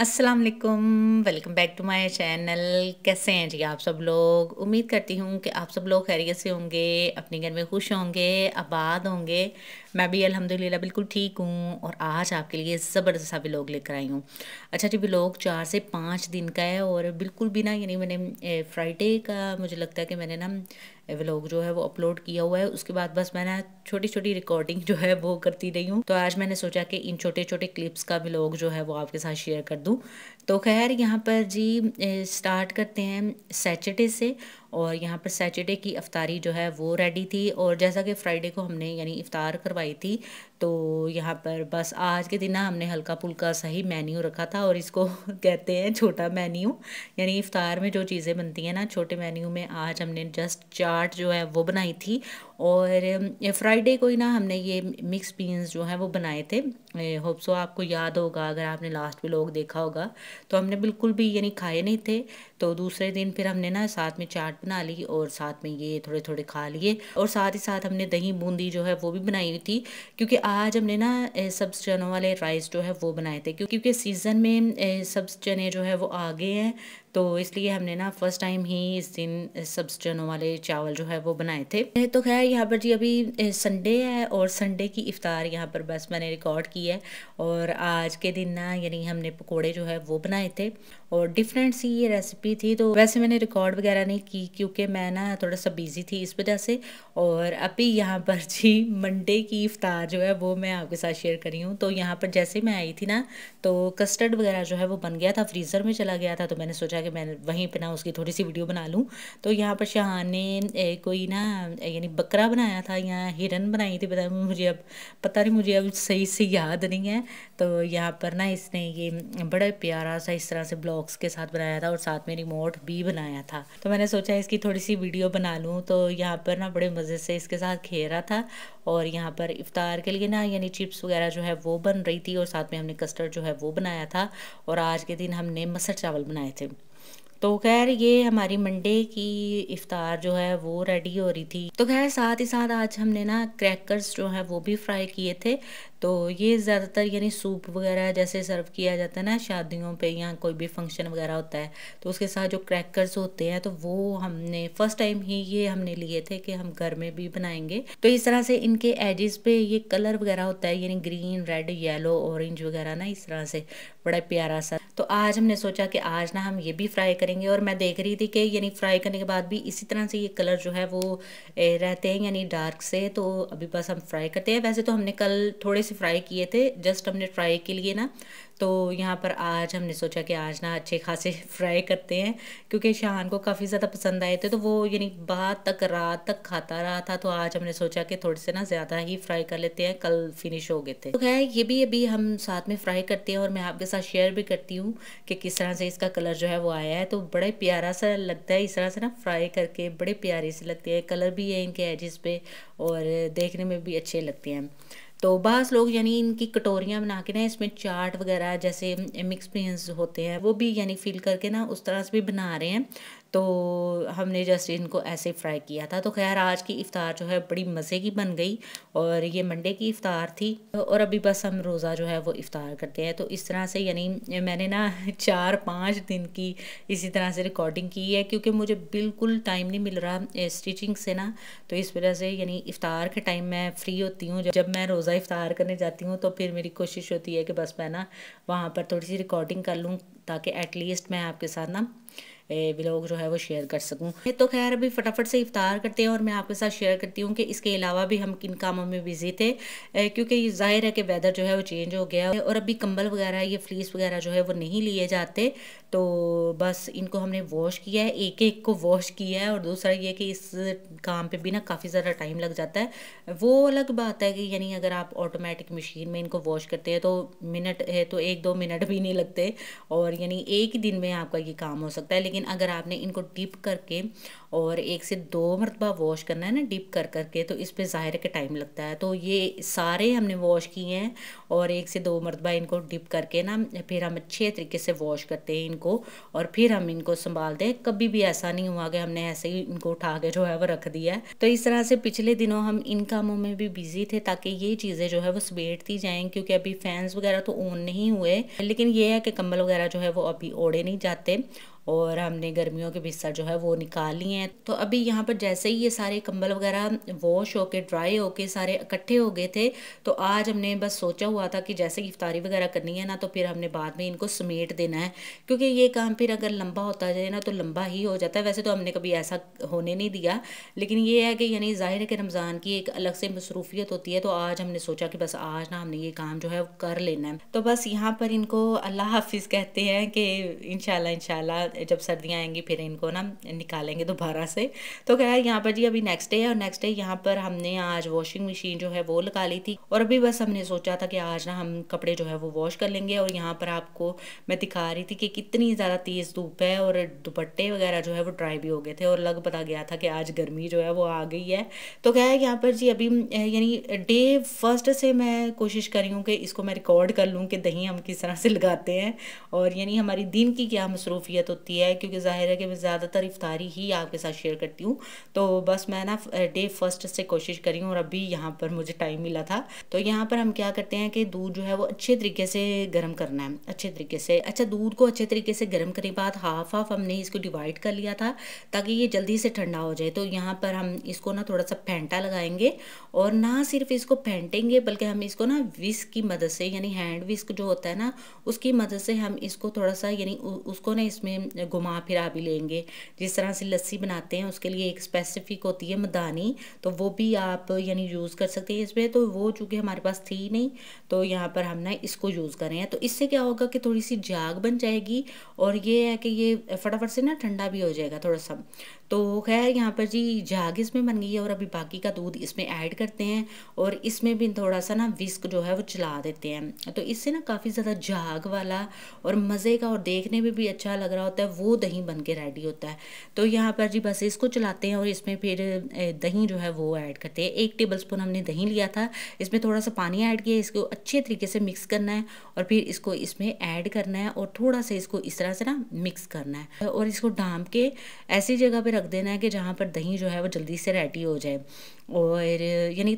Aslam welcome back to my channel कैसे हैं जी आप सब लोग उम्मीद करती हूँ कि आप सब लोग खैरियत से होंगे अपने घर में खुश होंगे आबाद होंगे मैं भी अल्हम्दुलिल्लाह बिल्कुल ठीक हूँ और आज आपके लिए ज़बरदस्त अभी लोग लेकर आई हूँ अच्छा जी ब्लॉग चार से पाँच दिन का है और बिल्कुल भी ना यानी मैंने फ्राइडे का मुझे लगता है कि मैंने ना व्लॉग जो है वो अपलोड किया हुआ है उसके बाद बस मैंने छोटी छोटी रिकॉर्डिंग जो है वो करती रही हूँ तो आज मैंने सोचा कि इन छोटे छोटे क्लिप्स का व्लॉग जो है वो आपके साथ शेयर कर दूँ तो खैर यहाँ पर जी स्टार्ट करते हैं सैटरडे से और यहाँ पर सैटरडे की अफ्तारी जो है वो रेडी थी और जैसा कि फ्राइडे को हमने यानी इफ्तार करवाई थी तो यहाँ पर बस आज के दिन ना हमने हल्का फुल्का सही मेन्यू रखा था और इसको कहते हैं छोटा मेन्यू यानी इफ्तार में जो चीज़ें बनती हैं ना छोटे मेन्यू में आज हमने जस्ट चाट जो है वो बनाई थी और फ्राइडे को ही ना हमने ये मिक्स बीन्स जो है वो बनाए थे होप सो आपको याद होगा अगर आपने लास्ट लोग देखा होगा तो हमने बिल्कुल भी यानी खाए नहीं थे तो दूसरे दिन फिर हमने ना साथ में चाट बना ली और साथ में ये थोड़े थोड़े खा लिए और साथ ही साथ हमने दही बूंदी जो है वो भी बनाई हुई थी क्योंकि आज हमने ना सब्ज चनों वाले राइस जो है वो बनाए थे क्योंकि सीज़न में सब्ज चने जो है वो आ गए हैं तो इसलिए हमने ना फर्स्ट टाइम ही इस दिन सब्ज चनों वाले चावल जो है वो बनाए थे तो खैर यहाँ पर जी अभी संडे है और संडे की इफ़ार यहाँ पर बस मैंने रिकॉर्ड की की है और आज के दिन ना यानी हमने पकोड़े जो है वो बनाए थे और डिफरेंट सी ये रेसिपी थी तो वैसे मैंने रिकॉर्ड वगैरह नहीं की क्योंकि मैं ना थोड़ा सा बिज़ी थी इस वजह से और अभी यहाँ पर जी मंडे की इफ्तार जो है वो मैं आपके साथ शेयर करी हूँ तो यहाँ पर जैसे मैं आई थी ना तो कस्टर्ड वगैरह जो है वो बन गया था फ्रीज़र में चला गया था तो मैंने सोचा कि मैं वहीं पर ना उसकी थोड़ी सी वीडियो बना लूँ तो यहाँ पर शाहान ने कोई ना यानी बकरा बनाया था या हिरन बनाई थी पता मुझे अब पता नहीं मुझे अब सही से याद याद नहीं है तो यहाँ पर ना इसने ये बड़ा प्यारा सा इस तरह से ब्लॉग्स के साथ बनाया था और साथ में रिमोट भी बनाया था तो मैंने सोचा इसकी थोड़ी सी वीडियो बना लूँ तो यहाँ पर ना बड़े मज़े से इसके साथ खेरा था और यहाँ पर इफ़ार के लिए ना यानी चिप्स वगैरह जो है वो बन रही थी और साथ में हमने कस्टर्ड जो है वो बनाया था और आज के दिन हमने मसर चावल बनाए थे तो खैर ये हमारी मंडे की इफ्तार जो है वो रेडी हो रही थी तो खैर साथ ही साथ आज हमने ना क्रैकर्स जो है वो भी फ्राई किए थे तो ये ज़्यादातर यानी सूप वगैरह जैसे सर्व किया जाता है ना शादियों पे या कोई भी फंक्शन वगैरह होता है तो उसके साथ जो क्रैकर्स होते हैं तो वो हमने फ़र्स्ट टाइम ही ये हमने लिए थे कि हम घर में भी बनाएंगे तो इस तरह से इनके एजिस पे ये कलर वगैरह होता है यानी ग्रीन रेड येलो ऑरेंज वगैरह ना इस तरह से बड़ा प्यारा सा तो आज हमने सोचा कि आज ना हम ये भी फ्राई करेंगे और मैं देख रही थी कि यानी फ्राई करने के बाद भी इसी तरह से ये कलर जो है वो रहते हैं यानी डार्क से तो अभी बस हम फ्राई करते हैं वैसे तो हमने कल थोड़े से फ्राई किए थे जस्ट हमने फ्राई के लिए ना तो यहाँ पर आज हमने सोचा कि आज ना अच्छे खासे फ्राई करते हैं क्योंकि शाहान को काफ़ी ज़्यादा पसंद आए थे तो वो यानी बाद तक रात तक खाता रहा था तो आज हमने सोचा कि थोड़े से ना ज़्यादा ही फ्राई कर लेते हैं कल फिनिश हो गए थे तो खैर ये भी अभी हम साथ में फ्राई करते हैं और मैं आपके साथ शेयर भी करती हूँ कि किस तरह से इसका कलर जो है वो आया है तो बड़े प्यारा सा लगता है इस तरह से ना फ्राई करके बड़े प्यारे से लगते हैं कलर भी है इनके एजिस पे और देखने में भी अच्छे लगते हैं तो बास लोग यानी इनकी कटोरियाँ बना के ना इसमें चाट वगैरह जैसे मिक्स बीन्स होते हैं वो भी यानी फिल करके ना उस तरह से भी बना रहे हैं तो हमने जस्ट इनको ऐसे फ्राई किया था तो खैर आज की इफ़ार जो है बड़ी मज़े की बन गई और ये मंडे की इफ़ार थी और अभी बस हम रोज़ा जो है वो इफ़ार करते हैं तो इस तरह से यानी मैंने ना चार पाँच दिन की इसी तरह से रिकॉर्डिंग की है क्योंकि मुझे बिल्कुल टाइम नहीं मिल रहा स्टिचिंग से ना तो इस वजह से यानी इफ़ार के टाइम मैं फ्री होती हूँ जब मैं रोज़ा इफ़ार करने जाती हूँ तो फिर मेरी कोशिश होती है कि बस मैं ना वहाँ पर थोड़ी सी रिकॉर्डिंग कर लूँ ताकि एटलीस्ट मैं आपके साथ ना ब्लॉग जो है वो शेयर कर सकूँ तो खैर अभी फटाफट से इफ्तार करते हैं और मैं आपके साथ शेयर करती हूँ कि इसके अलावा भी हम किन कामों में बिजी थे क्योंकि जाहिर है कि वेदर जो है वो चेंज हो गया है और अभी कंबल वगैरह ये फ्लीस वगैरह जो है वो नहीं लिए जाते तो बस इनको हमने वॉश किया है एक एक को वॉश किया है और दूसरा ये कि इस काम पर भी ना काफ़ी ज़्यादा टाइम लग जाता है वो अलग बात है कि यानी अगर आप ऑटोमेटिक मशीन में इनको वॉश करते हैं तो मिनट है तो एक दो मिनट भी नहीं लगते और यानी एक ही दिन में आपका ये काम हो सकता सकता है लेकिन अगर आपने इनको डिप करके और एक से दो मरतबा वॉश करना है ना डिप कर करके तो इस पर ज़ाहिर के टाइम लगता है तो ये सारे हमने वॉश किए हैं और एक से दो मरतबा इनको डिप करके ना फिर हम अच्छे तरीके से वॉश करते हैं इनको और फिर हम इनको संभालते हैं कभी भी ऐसा नहीं हुआ कि हमने ऐसे ही इनको उठा के जो है वो रख दिया है तो इस तरह से पिछले दिनों हम इन कामों में भी बिजी थे ताकि ये चीज़ें जो है वो सबेटती जाएँ क्योंकि अभी फैंस वगैरह तो ऑन नहीं हुए लेकिन ये है कि कम्बल वगैरह जो है वो अभी ओढ़े नहीं जाते और हमने गर्मियों के बिस्तर जो है वो निकाल लिए हैं तो अभी यहाँ पर जैसे ही ये सारे कंबल वगैरह वॉश होके ड्राई होके सारे इकट्ठे हो गए थे तो आज हमने बस सोचा हुआ था कि जैसे इफ्तारी वगैरह करनी है ना तो फिर हमने बाद में इनको समेट देना है क्योंकि ये काम फिर अगर लंबा होता जाए ना तो लंबा ही हो जाता है वैसे तो हमने कभी ऐसा होने नहीं दिया लेकिन ये है कि यानी जाहिर है कि रमज़ान की एक अलग से मसरूफियत होती है तो आज हमने सोचा कि बस आज ना हमने ये काम जो है कर लेना है तो बस यहाँ पर इनको अल्लाह हाफिज़ कहते हैं कि इन शाला बाद जब सर्दियाँ आएंगी फिर इनको ना निकालेंगे दोबारा से तो क्या है यहाँ पर जी अभी नेक्स्ट डे है और नेक्स्ट डे यहाँ पर हमने आज वॉशिंग मशीन जो है वो लगा ली थी और अभी बस हमने सोचा था कि आज ना हम कपड़े जो है वो वॉश कर लेंगे और यहाँ पर आपको मैं दिखा रही थी कि कितनी ज़्यादा तेज़ धूप है और दुपट्टे वगैरह जो है वो ड्राई भी हो गए थे और लग पता गया था कि आज गर्मी जो है वो आ गई है तो क्या है यहाँ पर जी अभी यानी डे फर्स्ट से मैं कोशिश कर रही हूँ कि इसको मैं रिकॉर्ड कर लूँ कि दही हम किस तरह से लगाते हैं और यानी हमारी दिन की क्या मसरूफियत है होती है क्योंकि ज़ाहिर है कि मैं ज़्यादातर इफ्तारी ही आपके साथ शेयर करती हूँ तो बस मैं ना डे फर्स्ट से कोशिश करी हूँ और अभी यहाँ पर मुझे टाइम मिला था तो यहाँ पर हम क्या करते हैं कि दूध जो है वो अच्छे तरीके से गर्म करना है अच्छे तरीके से अच्छा दूध को अच्छे तरीके से गर्म करने के बाद हाफ हाफ हमने इसको डिवाइड कर लिया था ताकि ये जल्दी से ठंडा हो जाए तो यहाँ पर हम इसको ना थोड़ा सा फेंटा लगाएंगे और ना सिर्फ इसको फेंटेंगे बल्कि हम इसको ना विस्क की मदद से यानी हैंड विस्क जो होता है ना उसकी मदद से हम इसको थोड़ा सा यानी उसको ना इसमें घुमा फिरा भी लेंगे जिस तरह से लस्सी बनाते हैं उसके लिए एक स्पेसिफिक होती है मदानी तो वो भी आप यानी यूज़ कर सकते हैं इसमें तो वो चूँकि हमारे पास थी नहीं तो यहाँ पर हम ना इसको यूज़ कर रहे हैं तो इससे क्या होगा कि थोड़ी सी जाग बन जाएगी और ये है कि ये फटाफट से ना ठंडा भी हो जाएगा थोड़ा सा तो खैर यहाँ पर जी जाग इसमें बन गई है और अभी बाकी का दूध इसमें ऐड करते हैं और इसमें भी थोड़ा सा ना विस्क जो है वो चला देते हैं तो इससे ना काफ़ी ज़्यादा जाग वाला और मज़े का और देखने में भी अच्छा लग रहा होता है होता है वो दही बन के रेडी होता है तो यहाँ पर जी बस इसको चलाते हैं और इसमें फिर दही जो है वो ऐड करते हैं एक टेबल स्पून हमने दही लिया था इसमें थोड़ा सा पानी ऐड किया इसको अच्छे तरीके से मिक्स करना है और फिर इसको इसमें ऐड करना है और थोड़ा सा इसको इस तरह से ना मिक्स करना है और इसको ढाँप के ऐसी जगह पर रख देना है कि जहाँ पर दही जो है वो जल्दी से रेडी हो जाए और यानी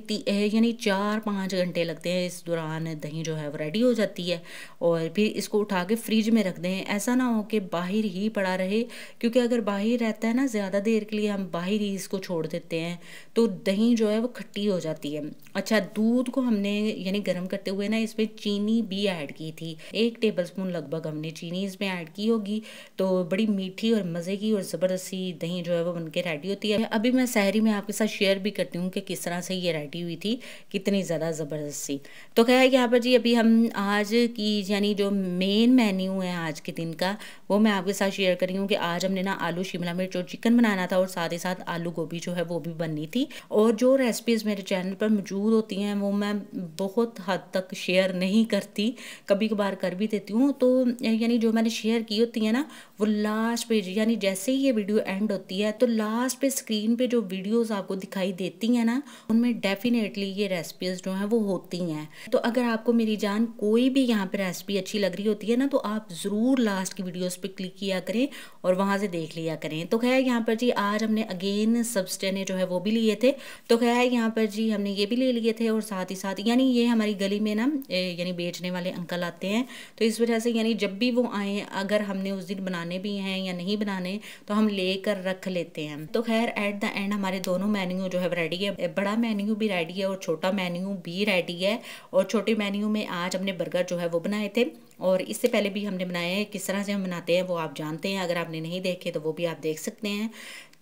यानी चार पाँच घंटे लगते हैं इस दौरान दही जो है वो रेडी हो जाती है और फिर इसको उठा के फ्रिज में रख दें ऐसा ना हो कि बाहर ही पड़ा रहे क्योंकि अगर बाहर रहता है ना ज़्यादा देर के लिए हम बाहर ही इसको छोड़ देते हैं तो दही जो है वो खट्टी हो जाती है अच्छा दूध को हमने यानी गर्म करते हुए ना इसमें चीनी भी ऐड की थी एक टेबल स्पून लगभग हमने चीनी इसमें ऐड की होगी तो बड़ी मीठी और मज़े की और ज़बरदस्ती दही जो है वो बन के रेडी होती है अभी मैं सहरी में आपके साथ शेयर भी करती हूँ हूँ कि किस तरह से ये रटी हुई थी कितनी ज़्यादा जबरदस्त थी तो है यहाँ पर जी अभी हम आज की यानी जो मेन मेन्यू है आज के दिन का वो मैं आपके साथ शेयर कर रही हूँ कि आज हमने ना आलू शिमला मिर्च और चिकन बनाना था और साथ ही साथ आलू गोभी जो है वो भी बननी थी और जो रेसिपीज़ मेरे चैनल पर मौजूद होती हैं वो मैं बहुत हद तक शेयर नहीं करती कभी कभार कर भी देती हूँ तो यानी जो मैंने शेयर की होती है ना वो लास्ट पेज यानी जैसे ही ये वीडियो एंड होती है तो लास्ट पे स्क्रीन पे जो वीडियोस आपको दिखाई देती होती हैं ना उनमें डेफिनेटली ये रेसिपीज़ जो हैं वो होती हैं तो अगर आपको मेरी जान कोई भी यहाँ पर रेसिपी अच्छी लग रही होती है ना तो आप ज़रूर लास्ट की वीडियोस पे क्लिक किया करें और वहाँ से देख लिया करें तो खैर यहाँ पर जी आज हमने अगेन सब्सटेने जो है वो भी लिए थे तो खैर यहाँ पर जी हमने ये भी ले लिए थे और साथ ही साथ यानी ये हमारी गली में ना यानी बेचने वाले अंकल आते हैं तो इस वजह से यानी जब भी वो आए अगर हमने उस दिन बनाने भी हैं या नहीं बनाने तो हम लेकर रख लेते हैं तो खैर एट द एंड हमारे दोनों मेन्यू जो है वराइटी रेडी है बड़ा मेन्यू भी रेडी है और छोटा मेन्यू भी रेडी है और छोटे मेन्यू में आज हमने बर्गर जो है वो बनाए थे और इससे पहले भी हमने बनाए हैं किस तरह से हम बनाते हैं वो आप जानते हैं अगर आपने नहीं देखे तो वो भी आप देख सकते हैं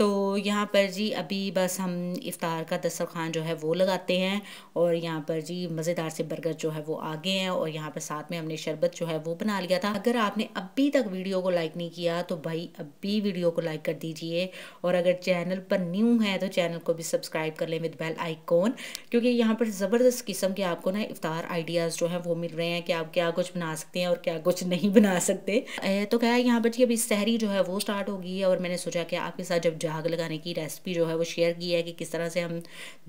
तो यहाँ पर जी अभी बस हम इफ़ार का दस्तरखान जो है वो लगाते हैं और यहाँ पर जी मज़ेदार से बर्गर जो है वो आगे हैं और यहाँ पर साथ में हमने शरबत जो है वो बना लिया था अगर आपने अभी तक वीडियो को लाइक नहीं किया तो भाई अभी वीडियो को लाइक कर दीजिए और अगर चैनल पर न्यू है तो चैनल को भी सब्सक्राइब कर लें विद बेल आइकॉन क्योंकि यहाँ पर ज़बरदस्त किस्म के आपको ना इफ़ार आइडियाज़ जो है वो मिल रहे हैं कि आप क्या कुछ बना सकते हैं और क्या कुछ नहीं बना सकते तो क्या यहाँ पर जी अभी सहरी जो है वो स्टार्ट होगी और मैंने सोचा कि आपके साथ जब जाग लगाने की रेसिपी जो है वो शेयर की है कि किस तरह से हम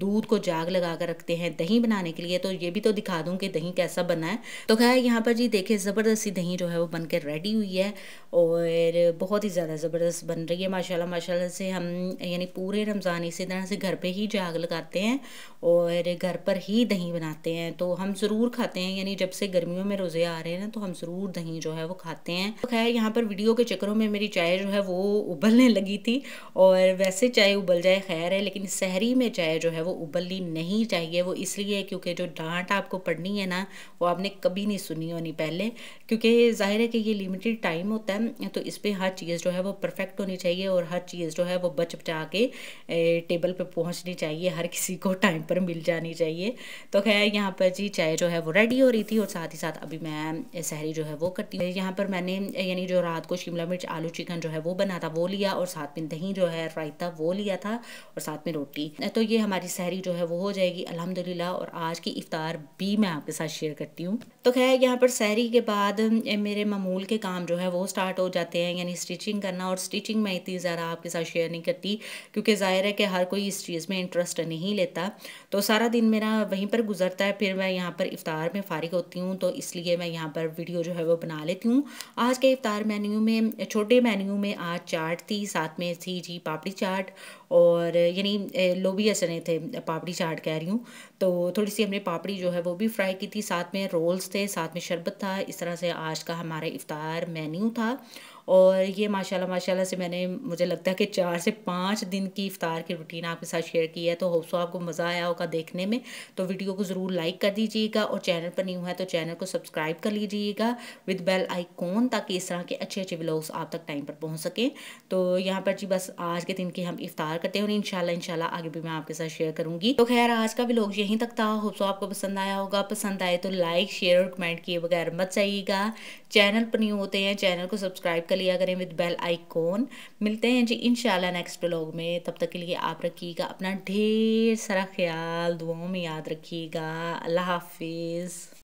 दूध को जाग लगा कर रखते हैं दही बनाने के लिए तो ये भी तो दिखा दूँ कि दही कैसा बना है तो खैर यहाँ पर जी देखिए ज़बरदस्ती दही जो है वो बन रेडी हुई है और बहुत ही ज़्यादा ज़बरदस्त बन रही है माशाल्लाह माशा से हम यानी पूरे रमज़ान इसी तरह से घर पर ही जाग लगाते हैं और घर पर ही दही बनाते हैं तो हम ज़रूर खाते हैं यानी जब से गर्मियों में रोज़े आ रहे हैं ना तो हम ज़रूर दही जो है वो खाते हैं तो खैर यहाँ पर वीडियो के चक्करों में मेरी चाय जो है वो उबलने लगी थी और वैसे चाय उबल जाए खैर है लेकिन शहरी में चाय जो है वो उबलनी नहीं चाहिए वो इसलिए क्योंकि जो डांट आपको पढ़नी है ना वो आपने कभी नहीं सुनी होनी पहले क्योंकि ज़ाहिर है कि ये लिमिटेड टाइम होता है तो इस पर हर चीज़ जो है वो परफेक्ट होनी चाहिए और हर चीज़ जो है वो बच बचा के टेबल पर पहुँचनी चाहिए हर किसी को टाइम पर मिल जानी चाहिए तो खैर यहाँ पर जी चाय जो है वो रेडी हो रही थी और साथ ही साथ अभी मैं शहरी जो है वो करती हूँ यहाँ पर मैंने यानी जो रात को शिमला मिर्च आलू चिकन जो है वो बना था वो लिया और साथ में दही जो है है रायता वो लिया था और साथ में रोटी तो ये हमारी सहरी जो है वो हो जाएगी अलहमदिल्ला और आज की इफ्तार भी मैं आपके साथ शेयर करती हूँ तो खैर यहाँ पर सहरी के बाद मेरे मामूल के काम जो है वो स्टार्ट हो जाते हैं यानी स्टिचिंग करना और स्टिचिंग मैं इतनी ज़्यादा आपके साथ शेयर नहीं करती क्योंकि ज़ाहिर है कि हर कोई इस चीज़ में इंटरेस्ट नहीं लेता तो सारा दिन मेरा वहीं पर गुजरता है फिर मैं यहाँ पर इफ़ार में फ़ारिग होती हूँ तो इसलिए मैं यहाँ पर वीडियो जो है वो बना लेती हूँ आज के इफ़ार मेन्यू में छोटे मेन्यू में आज चाट थी साथ में थी जी पापड़ी चाट और यानी लोबिया चने थे पापड़ी चाट कह रही हूँ तो थोड़ी सी हमने पापड़ी जो है वो भी फ्राई की थी साथ में रोल्स थे साथ में शरबत था इस तरह से आज का हमारा इफ्तार मेन्यू था और ये माशाल्लाह माशाल्लाह से मैंने मुझे लगता है कि चार से पाँच दिन की इफ़ार की रूटीन आपके साथ शेयर की है तो सो आपको मज़ा आया होगा देखने में तो वीडियो को ज़रूर लाइक कर दीजिएगा और चैनल पर न्यू है तो चैनल को सब्सक्राइब कर लीजिएगा विद बेल आइकॉन ताकि इस तरह के अच्छे अच्छे ब्लॉग्स आप तक टाइम पर पहुँच सकें तो यहाँ पर जी बस आज के दिन की हम इफ़ार करते हैं और इन शाला आगे भी मैं आपके साथ शेयर करूँगी तो खैर आज का ब्लॉग यहीं तक था सो आपको पसंद आया होगा पसंद आए तो लाइक शेयर और कमेंट किए बगैर मत जाइएगा चैनल पर न्यू होते हैं चैनल को सब्सक्राइब कर लिया करें विद बेल आइकॉन मिलते हैं जी इन नेक्स्ट ब्लॉग में तब तक के लिए आप रखिएगा अपना ढेर सारा ख्याल दुआओं में याद रखिएगा अल्लाह हाफिज़